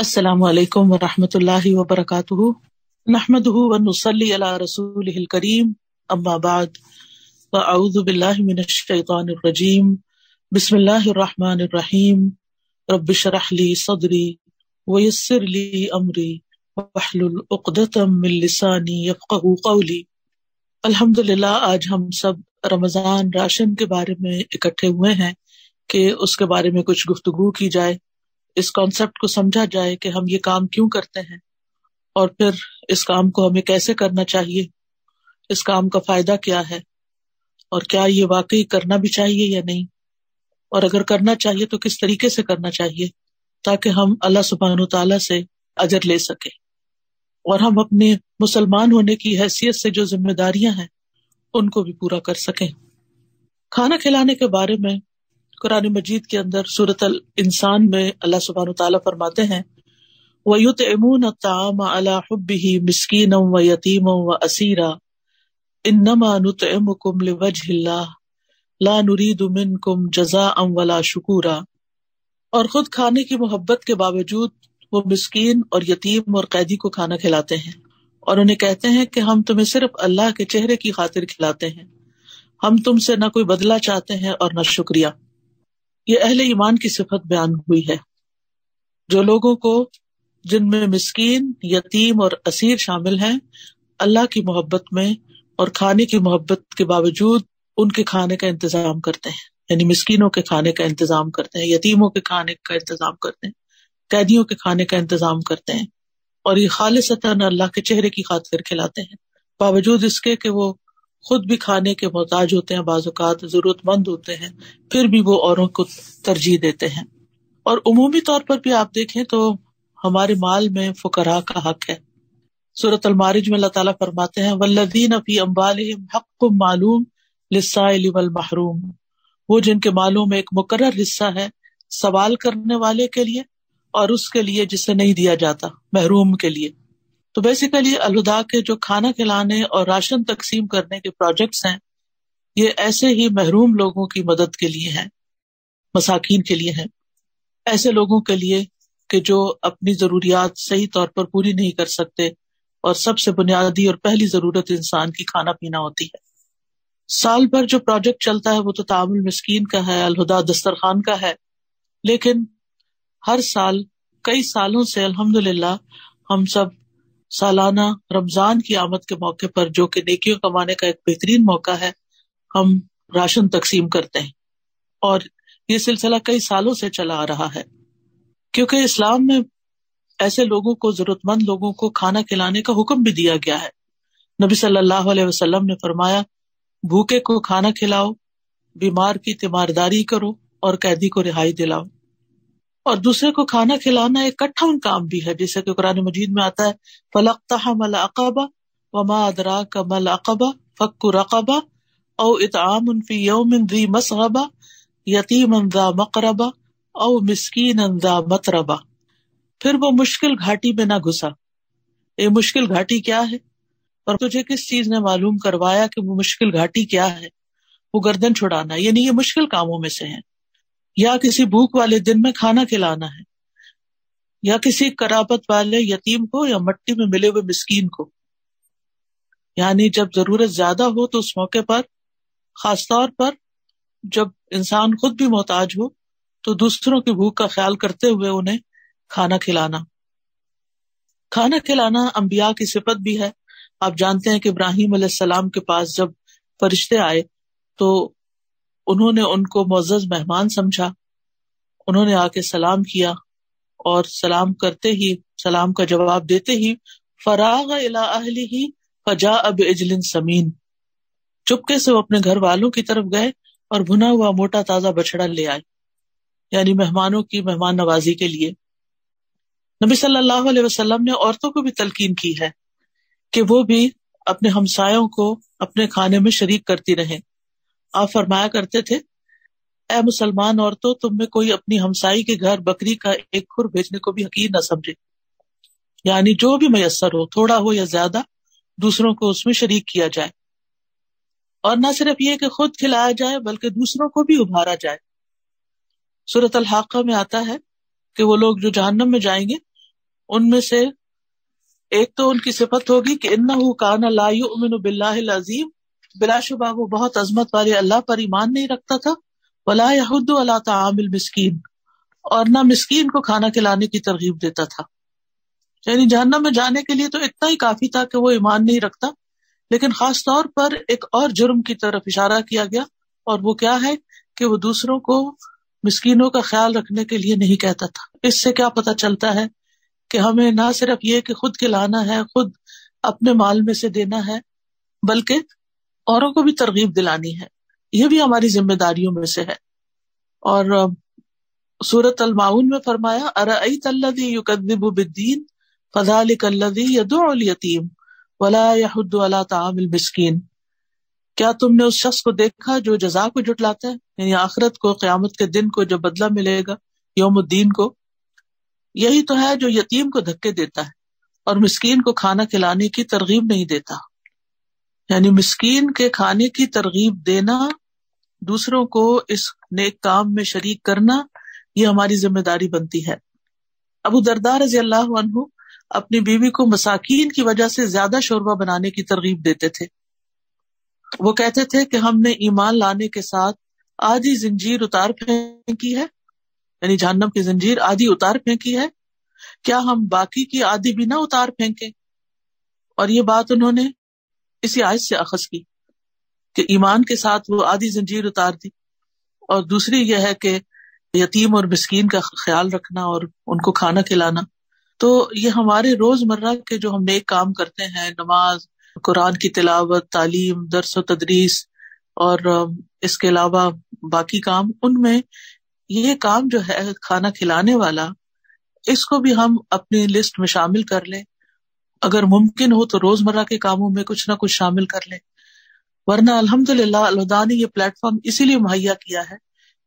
अस्सलाम वालेकुम वरहमतुल्लाहि वबरकातुहु नहमदुहु व नुसल्ली अला रसूलिहिल करीम अम्मा बाद व अऊजु बिल्लाहि मिनश शैतानिर रजीम बिस्मिल्लाहिर रहमानिर रहीम रब्बि शरह ली सदरी व यस्सिर ली अमरी वहलुल उक्दतम मिन लिसानी यफकहु कौली अल्हम्दुलिल्लाह आज हम सब रमजान राशन के बारे में इकट्ठे हुए हैं कि उसके बारे में कुछ गुफ्तगू की जाए इस कॉन्सेप्ट को समझा जाए कि हम ये काम क्यों करते हैं और फिर इस काम को हमें कैसे करना चाहिए इस काम का फायदा क्या है और क्या ये वाकई करना भी चाहिए या नहीं और अगर करना चाहिए तो किस तरीके से करना चाहिए ताकि हम अल्लाह सुबहान तला से अजर ले सके और हम अपने मुसलमान होने की हैसियत से जो जिम्मेदारियां हैं उनको भी पूरा कर सकें खाना खिलाने के बारे में कुरान मजीद के अंदर सूरत इंसान में अल्लाह सुबहान तला फरमाते हैं वयुत अमून ताम अला हब्बी मिसकीन व यतीम व असीरा इन्नमानुतमुकुम लिवजहिल्ला ला नुरीद मिनकुम जजा अम वला शुकूरा और खुद खाने की मोहब्बत के बावजूद वो मिस्कीन और यतीम और कैदी को खाना खिलाते हैं और उन्हें कहते हैं कि हम तुम्हें सिर्फ अल्लाह के चेहरे की खातिर खिलाते हैं हम तुमसे न कोई बदला चाहते हैं और न शुक्रिया ये अहले ईमान की सिफत बयान हुई है जो लोगों को जिनमें मिस्कीन यतीम और असीर शामिल हैं अल्लाह की मोहब्बत में और खाने की मोहब्बत के बावजूद उनके खाने का इंतजाम करते हैं यानी मिस्कीनों के खाने का इंतजाम करते हैं यतीमों के खाने का इंतजाम करते हैं कैदियों के खाने का इंतजाम करते हैं और ये खालिशता अल्लाह के चेहरे की खातिर खिलाते हैं बावजूद इसके कि वो खुद भी खाने के मोहताज होते हैं बाज़ात ज़रूरतमंद होते हैं फिर भी वो औरों को तरजीह देते हैं और उमूमी तौर पर भी आप देखें तो हमारे माल में फुकरा का हक है सूरत अलमारिज में अल्लाह ताला फरमाते हैं वल्लदीन अपी अम्बाल हक मालूम लिसाइल महरूम वो जिनके मालूम में एक मुकर हिस्सा है सवाल करने वाले के लिए और उसके लिए जिसे नहीं दिया जाता महरूम के लिए तो बेसिकली अलहुदा के जो खाना खिलाने और राशन तकसीम करने के प्रोजेक्ट्स हैं ये ऐसे ही महरूम लोगों की मदद के लिए हैं मसाकिन के लिए हैं ऐसे लोगों के लिए कि जो अपनी ज़रूरियात सही तौर पर पूरी नहीं कर सकते और सबसे बुनियादी और पहली ज़रूरत इंसान की खाना पीना होती है साल भर जो प्रोजेक्ट चलता है वो तो ताबुल मस्किन का है अलहुदा दस्तर खान का है लेकिन हर साल कई सालों से अल्हम्दुलिल्लाह हम सब सालाना रमजान की आमद के मौके पर जो कि नेकियों कमाने का एक बेहतरीन मौका है हम राशन तकसीम करते हैं और ये सिलसिला कई सालों से चला आ रहा है क्योंकि इस्लाम में ऐसे लोगों को जरूरतमंद लोगों को खाना खिलाने का हुक्म भी दिया गया है नबी सल्लल्लाहु अलैहि वसल्लम ने फरमाया भूखे को खाना खिलाओ बीमार की तीमारदारी करो और कैदी को रिहाई दिलाओ और दूसरे को खाना खिलाना एक कठिन काम भी है जैसे कि कुरान मजीद में आता है फलकता मल अकबा वमा अदरा का मल अकबा फक् रकबा औ इताम उनफी यौमिन दी मसरबा यतीम अंदा मकरबा औ मिसकीन अनजा मतरबा फिर वो मुश्किल घाटी में ना घुसा ये मुश्किल घाटी क्या है और तुझे किस चीज ने मालूम करवाया कि वो मुश्किल घाटी क्या है वो गर्दन छुड़ाना यानी ये मुश्किल कामों में से है या किसी भूख वाले दिन में खाना खिलाना है या किसी कराबत वाले यतीम को या मट्टी में मिले हुए मिस्कीन को यानी जब जरूरत ज्यादा हो तो उस मौके पर खासतौर पर जब इंसान खुद भी मोहताज हो तो दूसरों की भूख का ख्याल करते हुए उन्हें खाना खिलाना खाना खिलाना अंबिया की सिफत भी है आप जानते हैं कि इब्राहिम सलाम के पास जब फरिश्ते आए तो उन्होंने उनको मुआज़ मेहमान समझा उन्होंने आके सलाम किया और सलाम करते ही सलाम का जवाब देते ही फराग इला ही फजा अब इजलिन समीन चुपके से वो अपने घर वालों की तरफ गए और भुना हुआ मोटा ताजा बछड़ा ले आए यानी मेहमानों की मेहमान नवाजी के लिए नबी सल्लल्लाहु अलैहि वसल्लम ने औरतों को भी तलकीन की है कि वो भी अपने हमसायों को अपने खाने में शरीक करती रहें आप फरमाया करते थे ए मुसलमान औरतों तुम में कोई अपनी हमसाई के घर बकरी का एक खुर भेजने को भी हकीर ना समझे यानी जो भी मैसर हो थोड़ा हो या ज्यादा दूसरों को उसमें शरीक किया जाए और ना सिर्फ ये कि खुद खिलाया जाए बल्कि दूसरों को भी उभारा जाए सूरत अलहाका में आता है कि वो लोग जो जहनम में जाएंगे उनमें से एक तो उनकी सिफत होगी कि इन्ना कान लायुमिन बिल्लाजीम बिलाशुबा वो बहुत अजमत वाले अल्लाह पर ईमान नहीं रखता था वला अला तामिल मिसकीन और ना मिसकीन को खाना खिलाने की तरगीब देता था यानी जहन्नम में जाने के लिए तो इतना ही काफी था कि वो ईमान नहीं रखता लेकिन खास तौर पर एक और जुर्म की तरफ इशारा किया गया और वो क्या है कि वो दूसरों को मिसकीनों का ख्याल रखने के लिए नहीं कहता था इससे क्या पता चलता है कि हमें ना सिर्फ ये कि खुद खिलाना है खुद अपने माल में से देना है बल्कि औरों को भी तरगीब दिलानी है यह भी हमारी जिम्मेदारियों में से है और सूरत अलमाउन में फरमाया अरई तल्लदी युकदीन फजाल क्या तुमने उस शख्स को देखा जो जजा को जुटलाता है यानी आखिरत को क्यामत के दिन को जो बदला मिलेगा योमुद्दीन को यही तो है जो यतीम को धक्के देता है और मस्किन को खाना खिलाने की तरगीब नहीं देता यानी मिस्कीन के खाने की तरगीब देना दूसरों को इस नेक काम में शरीक करना यह हमारी जिम्मेदारी बनती है अबू दरदार रजी अल्लाह अपनी बीवी को मसाकीन की वजह से ज्यादा शोरबा बनाने की तरगीब देते थे वो कहते थे कि हमने ईमान लाने के साथ आधी जंजीर उतार फेंकी है यानी जहन्नम की जंजीर आधी उतार फेंकी है क्या हम बाकी की आधी भी ना उतार फेंके और ये बात उन्होंने इसी आयत से अखज की कि ईमान के साथ वो आधी जंजीर उतार दी और दूसरी यह है कि यतीम और मिस्कीन का ख्याल रखना और उनको खाना खिलाना तो ये हमारे रोजमर्रा के जो हम नेक काम करते हैं नमाज कुरान की तिलावत तालीम दरस व तदरीस और इसके अलावा बाकी काम उनमें ये काम जो है खाना खिलाने वाला इसको भी हम अपनी लिस्ट में शामिल कर लें अगर मुमकिन हो तो रोजमर्रा के कामों में कुछ ना कुछ शामिल कर लें वरना अल्हम्दुलिल्लाह ने ये प्लेटफॉर्म इसीलिए मुहैया किया है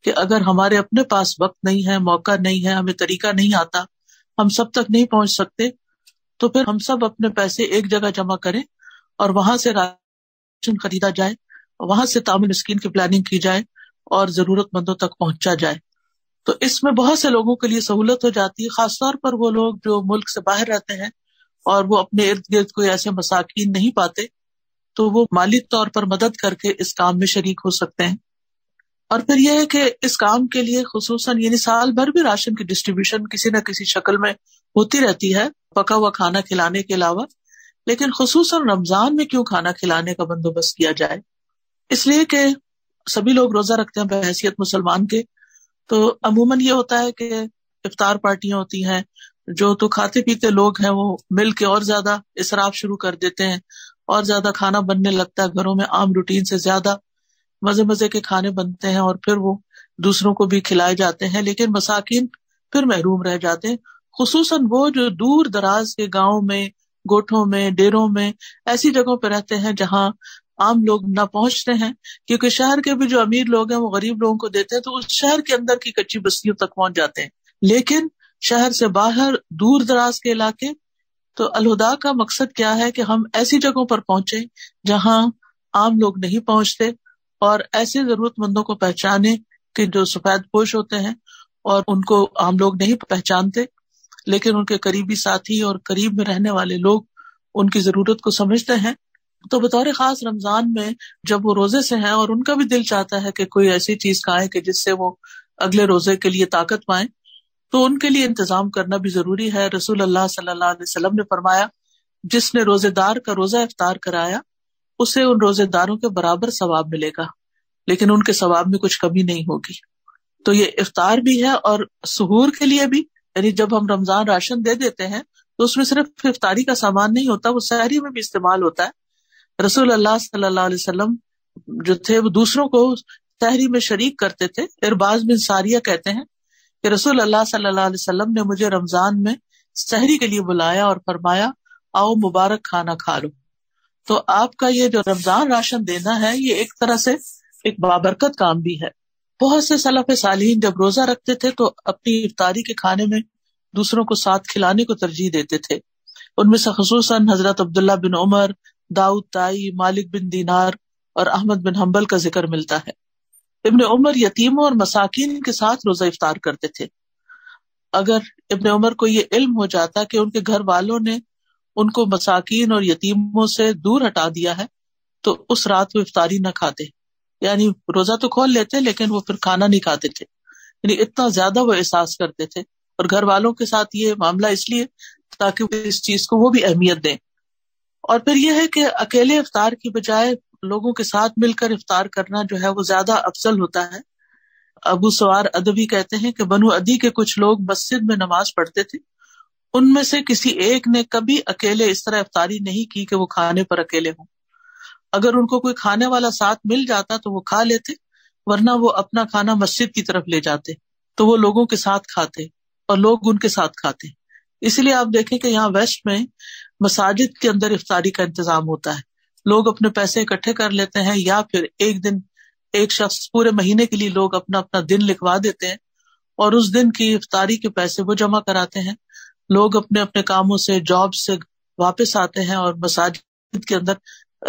कि अगर हमारे अपने पास वक्त नहीं है मौका नहीं है हमें तरीका नहीं आता हम सब तक नहीं पहुंच सकते तो फिर हम सब अपने पैसे एक जगह जमा करें और वहां से राशन खरीदा जाए वहां से तामिल स्कीन की प्लानिंग की जाए और जरूरतमंदों तक पहुंचा जाए तो इसमें बहुत से लोगों के लिए सहूलत हो जाती है खासतौर पर वो लोग जो मुल्क से बाहर रहते हैं और वो अपने इर्द गिर्द कोई ऐसे मसाकिन नहीं पाते तो वो माली तौर पर मदद करके इस काम में शरीक हो सकते हैं और फिर यह है कि इस काम के लिए खसूस यानी साल भर भी राशन की डिस्ट्रीब्यूशन किसी न किसी शक्ल में होती रहती है पका हुआ खाना खिलाने के अलावा लेकिन खसूस रमजान में क्यों खाना खिलाने का बंदोबस्त किया जाए इसलिए कि सभी लोग रोजा रखते हैं बहसीत मुसलमान के तो अमूमन ये होता है कि इफ्तार पार्टियां होती हैं जो तो खाते पीते लोग हैं वो मिल के और ज्यादा इसराफ शुरू कर देते हैं और ज्यादा खाना बनने लगता है घरों में आम रूटीन से ज्यादा मजे मजे के खाने बनते हैं और फिर वो दूसरों को भी खिलाए जाते हैं लेकिन मसाकिन फिर महरूम रह जाते हैं खसूस वो जो दूर दराज के गाँव में गोठों में डेरों में ऐसी जगहों पर रहते हैं जहाँ आम लोग ना पहुंचते हैं क्योंकि शहर के भी जो अमीर लोग हैं वो गरीब लोगों को देते हैं तो उस शहर के अंदर की कच्ची बस्तियों तक पहुंच जाते हैं लेकिन शहर से बाहर दूर दराज के इलाके तो अलहुदा का मकसद क्या है कि हम ऐसी जगहों पर पहुंचे जहां आम लोग नहीं पहुंचते और ऐसे जरूरतमंदों को पहचाने कि जो सफेद पोश होते हैं और उनको आम लोग नहीं पहचानते लेकिन उनके करीबी साथी और करीब में रहने वाले लोग उनकी जरूरत को समझते हैं तो बतौर खास रमजान में जब वो रोजे से हैं और उनका भी दिल चाहता है कि कोई ऐसी चीज खाएं कि जिससे वो अगले रोजे के लिए ताकत पाए तो उनके लिए इंतजाम करना भी जरूरी है रसूल अल्लाह सल्लल्लाहु अलैहि वसल्लम ने फरमाया जिसने रोजेदार का रोजा इफ्तार कराया उसे उन रोजेदारों के बराबर सवाब मिलेगा लेकिन उनके सवाब में कुछ कमी नहीं होगी तो ये इफ्तार भी है और सहूर के लिए भी यानी जब हम रमजान राशन दे देते हैं तो उसमें सिर्फ इफ्तारी का सामान नहीं होता वो शहरी में भी इस्तेमाल होता है रसूल अल्लाह सल्लल्लाहु अलैहि वसल्लम जो थे वो दूसरों को शहरी में शरीक करते थे इरबाज बिन सारिया कहते हैं कि रसूल अल्लाह सल्लल्लाहु अलैहि वसल्लम ने मुझे रमजान में सहरी के लिए बुलाया और फरमाया आओ मुबारक खाना खा लो तो आपका ये जो रमजान राशन देना है ये एक तरह से एक बाबरकत काम भी है बहुत से सलफ सालीन जब रोजा रखते थे तो अपनी इफ्तारी के खाने में दूसरों को साथ खिलाने को तरजीह देते थे उनमें से खसूस हजरत अब्दुल्ला बिन उमर दाऊद ताई मालिक बिन दीनार और अहमद बिन हम्बल का जिक्र मिलता है इबन उमर यतीमों और मसाकिन के साथ रोजा इफ्तार करते थे अगर इबन उमर को ये इल्म हो जाता कि उनके घर वालों ने उनको मसाकिन और यतीमों से दूर हटा दिया है तो उस रात वो इफ्तारी न खाते यानी रोजा तो खोल लेते लेकिन वो फिर खाना नहीं खाते थे यानी इतना ज्यादा वो एहसास करते थे और घर वालों के साथ ये मामला इसलिए ताकि इस चीज को वो भी अहमियत दें और फिर यह है कि अकेले इफ्तार की बजाय लोगों के साथ मिलकर इफ्तार करना जो है वो ज्यादा अफसल होता है अबू सवार अदबी कहते हैं कि बनु अदी के कुछ लोग मस्जिद में नमाज पढ़ते थे उनमें से किसी एक ने कभी अकेले इस तरह इफ्तारी नहीं की कि वो खाने पर अकेले हों अगर उनको कोई खाने वाला साथ मिल जाता तो वो खा लेते वरना वो अपना खाना मस्जिद की तरफ ले जाते तो वो लोगों के साथ खाते और लोग उनके साथ खाते इसलिए आप देखें कि यहाँ वेस्ट में मसाजिद के अंदर इफ्तारी का इंतजाम होता है लोग अपने पैसे इकट्ठे कर लेते हैं या फिर एक दिन एक शख्स पूरे महीने के लिए लोग अपना अपना दिन लिखवा देते हैं और उस दिन की इफ्तारी के पैसे वो जमा कराते हैं लोग अपने अपने कामों से जॉब से वापस आते हैं और मसाजिद के अंदर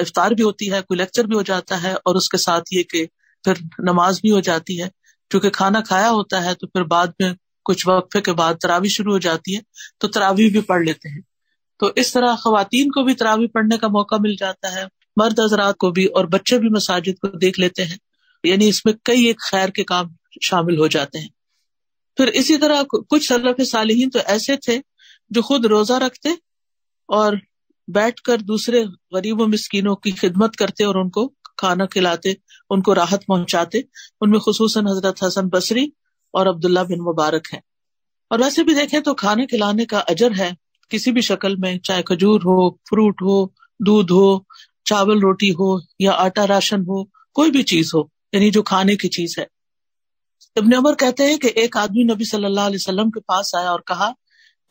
इफ्तार भी होती है कोई लेक्चर भी हो जाता है और उसके साथ ये कि फिर नमाज भी हो जाती है क्योंकि खाना खाया होता है तो फिर बाद में कुछ वक्फे के बाद तरावी शुरू हो जाती है तो तरावी भी पढ़ लेते हैं तो इस तरह खातन को भी तरावी पढ़ने का मौका मिल जाता है मर्द हजरात को भी और बच्चे भी मसाजिद को देख लेते हैं यानी इसमें कई एक खैर के काम शामिल हो जाते हैं फिर इसी तरह कुछ सलफ सालहीन तो ऐसे थे जो खुद रोजा रखते और बैठ कर दूसरे गरीबों मस्किनों की खिदमत करते और उनको खाना खिलाते उनको राहत पहुंचाते उनमें खसूस हजरत हसन बसरी और अब्दुल्ला बिन मुबारक है और वैसे भी देखें तो खाना खिलाने का अजर है किसी भी शक्ल में चाहे खजूर हो फ्रूट हो दूध हो चावल रोटी हो या आटा राशन हो कोई भी चीज हो यानी जो खाने की चीज है इबन उमर कहते हैं कि एक आदमी नबी सल्लल्लाहु अलैहि वसल्लम के पास आया और कहा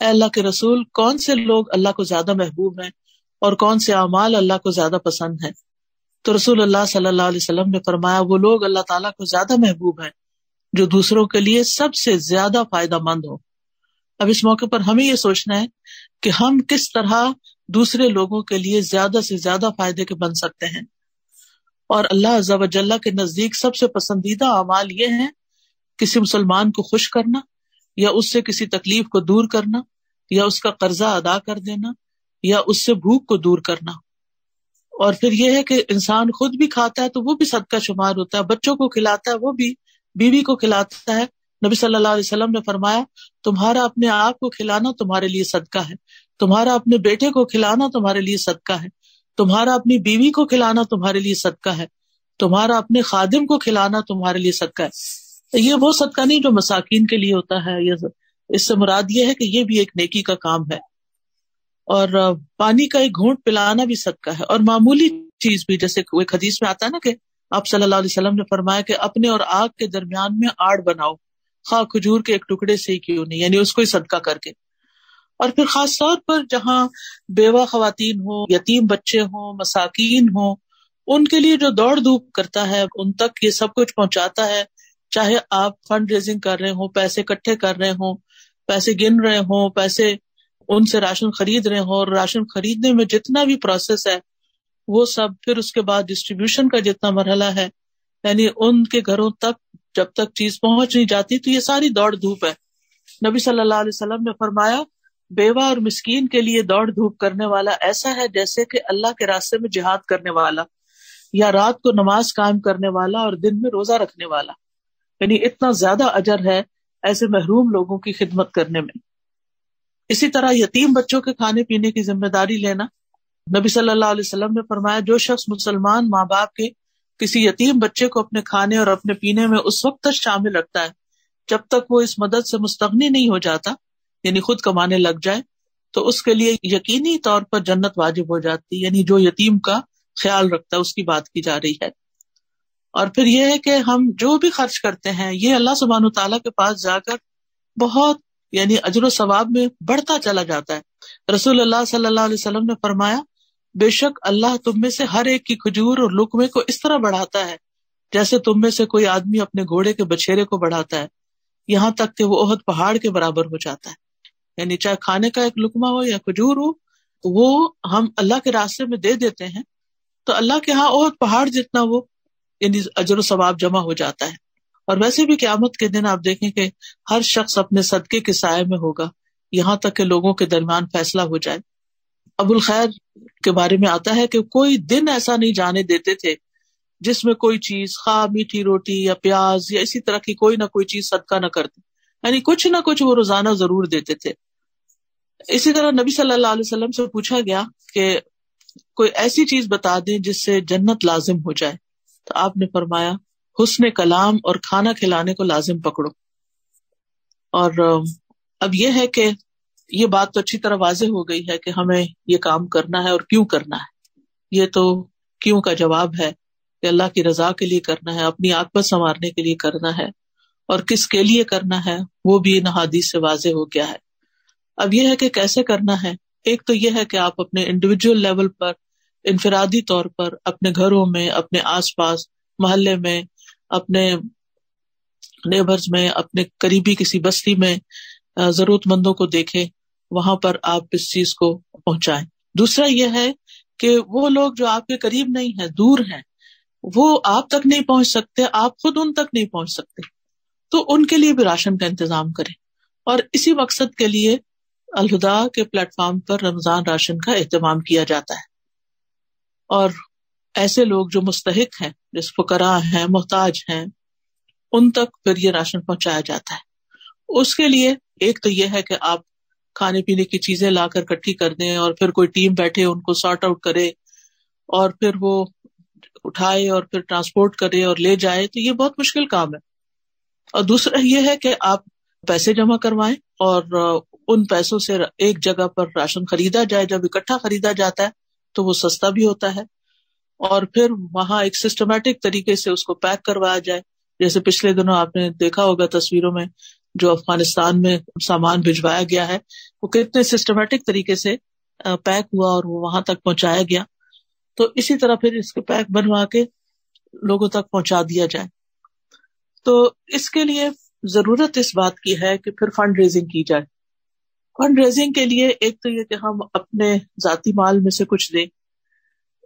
अल्लाह के रसूल कौन से लोग अल्लाह को ज्यादा महबूब हैं और कौन से अमाल अल्लाह को ज्यादा पसंद हैं तो रसूल अल्लाह सल्लल्लाहु अलैहि वसल्लम ने फरमाया वो लोग अल्लाह ताला को ज्यादा महबूब हैं जो दूसरों के लिए सबसे ज्यादा फायदा मंद हो अब इस मौके पर हमें ये सोचना है कि हम किस तरह दूसरे लोगों के लिए ज्यादा से ज्यादा फायदे के बन सकते हैं और अल्लाह जबजल्ला के नजदीक सबसे पसंदीदा अमाल ये है किसी मुसलमान को खुश करना या उससे किसी तकलीफ को दूर करना या उसका कर्जा अदा कर देना या उससे भूख को दूर करना और फिर यह है कि इंसान खुद भी खाता है तो वो भी सदका शुमार होता है बच्चों को खिलाता है वो भी बीवी को खिलाता है नबी सल्लल्लाहु अलैहि वसल्लम ने फरमाया तुम्हारा अपने आप को खिलाना तुम्हारे लिए सदका है तुम्हारा अपने बेटे को खिलाना तुम्हारे लिए सदका है तुम्हारा अपनी बीवी को खिलाना तुम्हारे लिए सदका है तुम्हारा अपने खादिम को खिलाना तुम्हारे लिए सदका है ये वो सदका नहीं जो मसाकिन के लिए होता है ये इससे मुराद ये है कि ये भी एक नेकी का काम है और पानी का एक घूंट पिलाना भी सदका है और मामूली चीज भी जैसे कोई हदीस में आता है ना कि आप सल्लल्लाहु अलैहि वसल्लम ने फरमाया कि अपने और आग के दरमियान में आड़ बनाओ खा हाँ, खजूर के एक टुकड़े से ही क्यों नहीं यानी उसको ही सदका करके और फिर खास तौर पर जहाँ बेवा खातन हो यतीम बच्चे हों मसाकिन हो उनके लिए जो दौड़ धूप करता है उन तक ये सब कुछ पहुंचाता है चाहे आप फंड रेजिंग कर रहे हो पैसे इकट्ठे कर रहे हो पैसे गिन रहे हो पैसे उनसे राशन खरीद रहे हो और राशन खरीदने में जितना भी प्रोसेस है वो सब फिर उसके बाद डिस्ट्रीब्यूशन का जितना मरहला है यानी उनके घरों तक जब तक चीज पहुंच नहीं जाती तो ये सारी दौड़ धूप है नबी सल्लल्लाहु अलैहि वसल्लम ने फरमाया बेवा और मिस्कीन के लिए दौड़ धूप करने वाला ऐसा है जैसे कि अल्लाह के रास्ते में जिहाद करने वाला या रात को नमाज कायम करने वाला और दिन में रोजा रखने वाला यानी इतना ज्यादा अजर है ऐसे महरूम लोगों की खिदमत करने में इसी तरह यतीम बच्चों के खाने पीने की जिम्मेदारी लेना नबी सल्लल्लाहु अलैहि वसल्लम ने फरमाया जो शख्स मुसलमान माँ बाप के किसी यतीम बच्चे को अपने खाने और अपने पीने में उस वक्त तक शामिल रखता है जब तक वो इस मदद से मुस्तगनी नहीं हो जाता यानी खुद कमाने लग जाए तो उसके लिए यकीनी तौर पर जन्नत वाजिब हो जाती है यानी जो यतीम का ख्याल रखता है उसकी बात की जा रही है और फिर यह है कि हम जो भी खर्च करते हैं ये अल्लाह सुबहान तला के पास जाकर बहुत यानी अजर सवाब में बढ़ता चला जाता है रसूल अल्लाह सल्लल्लाहु ने फरमाया बेशक अल्लाह तुम में से हर एक की खजूर और लुकमे को इस तरह बढ़ाता है जैसे तुम में से कोई आदमी अपने घोड़े के बछेरे को बढ़ाता है यहाँ तक कि वो ओहद पहाड़ के बराबर हो जाता है यानी चाहे खाने का एक लुकमा हो या खजूर हो तो वो हम अल्लाह के रास्ते में दे देते हैं तो अल्लाह के यहाँ ओहद पहाड़ जितना वो यानी अजर सवाब जमा हो जाता है और वैसे भी क्यामत के दिन आप देखें कि हर शख्स अपने सदके के साय में होगा यहाँ तक के लोगों के दरमियान फैसला हो जाए अबुल खैर के बारे में आता है कि कोई दिन ऐसा नहीं जाने देते थे जिसमें कोई चीज खा मीठी रोटी या प्याज या इसी तरह की कोई ना कोई चीज सदका ना करते यानी कुछ ना कुछ वो रोजाना जरूर देते थे इसी तरह नबी सल्लल्लाहु अलैहि वसल्लम से पूछा गया कि कोई ऐसी चीज बता दें जिससे जन्नत लाजिम हो जाए तो आपने फरमाया हुसन कलाम और खाना खिलाने को लाजिम पकड़ो और अब यह है कि ये बात तो अच्छी तरह वाजे हो गई है कि हमें ये काम करना है और क्यों करना है ये तो क्यों का जवाब है कि अल्लाह की रजा के लिए करना है अपनी पर संवारने के लिए करना है और किसके लिए करना है वो भी इन हादीस से वाजे हो गया है अब यह है कि कैसे करना है एक तो यह है कि आप अपने इंडिविजुअल लेवल पर इनफरादी तौर पर अपने घरों में अपने आस पास मोहल्ले में अपने नेबर्स में अपने करीबी किसी बस्ती में जरूरतमंदों को देखें वहां पर आप इस चीज को पहुंचाएं दूसरा यह है कि वो लोग जो आपके करीब नहीं है दूर हैं वो आप तक नहीं पहुंच सकते आप खुद उन तक नहीं पहुंच सकते तो उनके लिए भी राशन का इंतजाम करें और इसी मकसद के लिए अलहुदा के प्लेटफॉर्म पर रमजान राशन का एहतमाम किया जाता है और ऐसे लोग जो मुस्तक हैं जिस फकर हैं मोहताज हैं उन तक फिर ये राशन पहुंचाया जाता है उसके लिए एक तो यह है कि आप खाने पीने की चीजें लाकर इकट्ठी कर दें और फिर कोई टीम बैठे उनको सॉर्ट आउट करे और फिर वो उठाए और फिर ट्रांसपोर्ट करे और ले जाए तो ये बहुत मुश्किल काम है और दूसरा ये है कि आप पैसे जमा करवाएं और उन पैसों से एक जगह पर राशन खरीदा जाए जब इकट्ठा खरीदा जाता है तो वो सस्ता भी होता है और फिर वहां एक सिस्टमेटिक तरीके से उसको पैक करवाया जाए जैसे पिछले दिनों आपने देखा होगा तस्वीरों में जो अफगानिस्तान में सामान भिजवाया गया है वो कितने सिस्टमेटिक तरीके से पैक हुआ और वो वहां तक पहुंचाया गया तो इसी तरह फिर इसके पैक बनवा के लोगों तक पहुंचा दिया जाए तो इसके लिए जरूरत इस बात की है कि फिर फंड रेजिंग की जाए फंड रेजिंग के लिए एक तो ये कि हम अपने जाती माल में से कुछ दें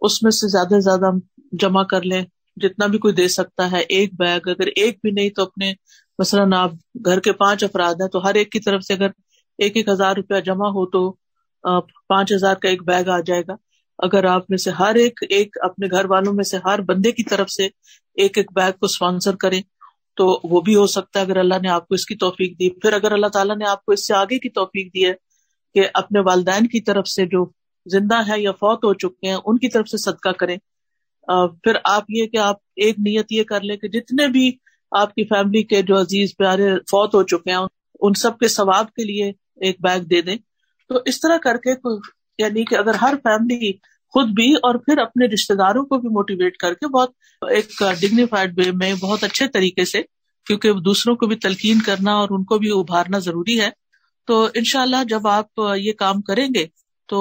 उसमें से ज्यादा से ज्यादा हम जमा कर लें जितना भी कोई दे सकता है एक बैग अगर एक भी नहीं तो अपने मसला आप घर के पांच अफराद हैं तो हर एक की तरफ से अगर एक एक हजार रुपया जमा हो तो पांच हजार का एक बैग आ जाएगा अगर आप में से हर एक एक अपने घर वालों में से हर बंदे की तरफ से एक एक बैग को स्पॉन्सर करें तो वो भी हो सकता है अगर अल्लाह ने आपको इसकी तोफीक दी फिर अगर अल्लाह ताला ने आपको इससे आगे की तोफीक दी है कि अपने वालदेन की तरफ से जो जिंदा है या फौत हो चुके हैं उनकी तरफ से सदका करें फिर आप ये कि आप एक नीयत ये कर लें कि जितने भी आपकी फैमिली के जो अजीज प्यारे फौत हो चुके हैं उन सब के सवाब के लिए एक बैग दे दें तो इस तरह करके यानी कि अगर हर फैमिली खुद भी और फिर अपने रिश्तेदारों को भी मोटिवेट करके बहुत एक डिग्निफाइड वे में बहुत अच्छे तरीके से क्योंकि दूसरों को भी तलकीन करना और उनको भी उभारना जरूरी है तो इनशाला जब आप ये काम करेंगे तो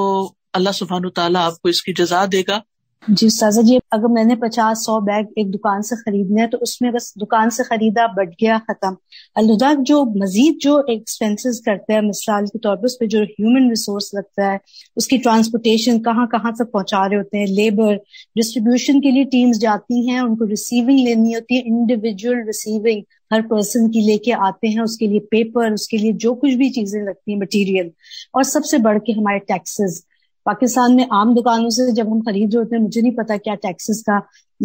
अल्लाह सुबहान तला आपको इसकी जजा देगा जी साजा जी अगर मैंने पचास सौ बैग एक दुकान से खरीदने हैं तो उसमें बस दुकान से खरीदा बढ़ गया खत्म अलुदा जो मजीद जो एक्सपेंसेस करते हैं मिसाल के तौर पर उस पर जो ह्यूमन रिसोर्स लगता है उसकी ट्रांसपोर्टेशन कहाँ कहाँ तक पहुंचा रहे होते हैं लेबर डिस्ट्रीब्यूशन के लिए टीम्स जाती हैं उनको रिसीविंग लेनी होती है इंडिविजुअल रिसीविंग हर पर्सन की लेके आते हैं उसके लिए पेपर उसके लिए जो कुछ भी चीजें लगती हैं मटीरियल और सबसे बढ़ के हमारे टैक्सेस पाकिस्तान में आम दुकानों से जब हम खरीद रहे होते हैं मुझे नहीं पता क्या टैक्सेस का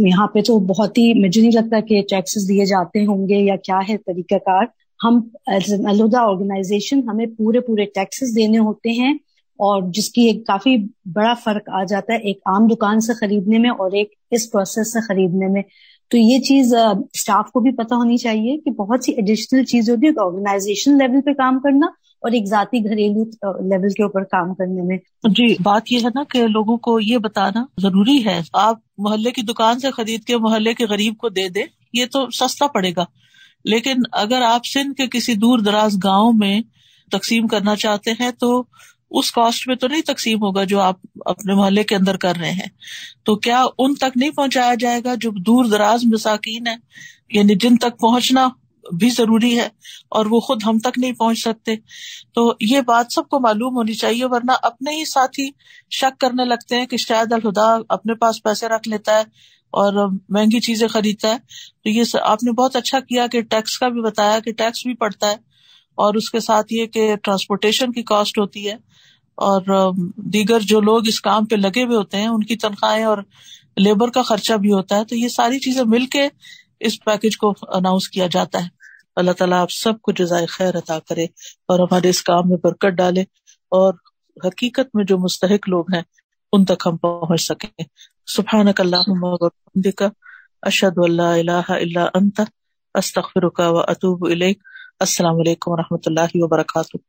यहाँ पे तो बहुत ही मुझे नहीं लगता कि टैक्सेस दिए जाते होंगे या क्या है तरीकाकार हम एज एन अलहदा ऑर्गेनाइजेशन हमें पूरे पूरे टैक्सेस देने होते हैं और जिसकी एक काफी बड़ा फर्क आ जाता है एक आम दुकान से खरीदने में और एक इस प्रोसेस से खरीदने में तो ये चीज स्टाफ को भी पता होनी चाहिए कि बहुत सी एडिशनल चीज होती है ऑर्गेनाइजेशन लेवल पे काम करना और एक जाति घरेलू लेवल के ऊपर काम करने में जी बात यह है ना कि लोगों को ये बताना जरूरी है आप मोहल्ले की दुकान से खरीद के मोहल्ले के गरीब को दे दे ये तो सस्ता पड़ेगा लेकिन अगर आप सिंध के किसी दूर दराज गाँव में तकसीम करना चाहते हैं तो उस कॉस्ट में तो नहीं तकसीम होगा जो आप अपने मोहल्ले के अंदर कर रहे हैं तो क्या उन तक नहीं पहुंचाया जाएगा जो दूर दराज मसाकिन है यानी जिन तक पहुंचना भी जरूरी है और वो खुद हम तक नहीं पहुंच सकते तो ये बात सबको मालूम होनी चाहिए वरना अपने ही साथ ही शक करने लगते हैं कि शायद अलहुदा अपने पास पैसे रख लेता है और महंगी चीजें खरीदता है तो ये आपने बहुत अच्छा किया कि टैक्स का भी बताया कि टैक्स भी पड़ता है और उसके साथ ये कि ट्रांसपोर्टेशन की कॉस्ट होती है और दीगर जो लोग इस काम पे लगे हुए होते हैं उनकी तनख्वाहें और लेबर का खर्चा भी होता है तो ये सारी चीजें मिलके इस पैकेज को अनाउंस किया जाता है अल्लाह ताला आप सब सबको जजाय खैर अदा करे और हमारे इस काम में बरकत डाले और हकीकत में जो मुस्तक लोग हैं उन तक हम पहुंच सकें सुबह का अशद अंत अस्तफिर व अतूब अलैक वरम्ह वरहमल वर्का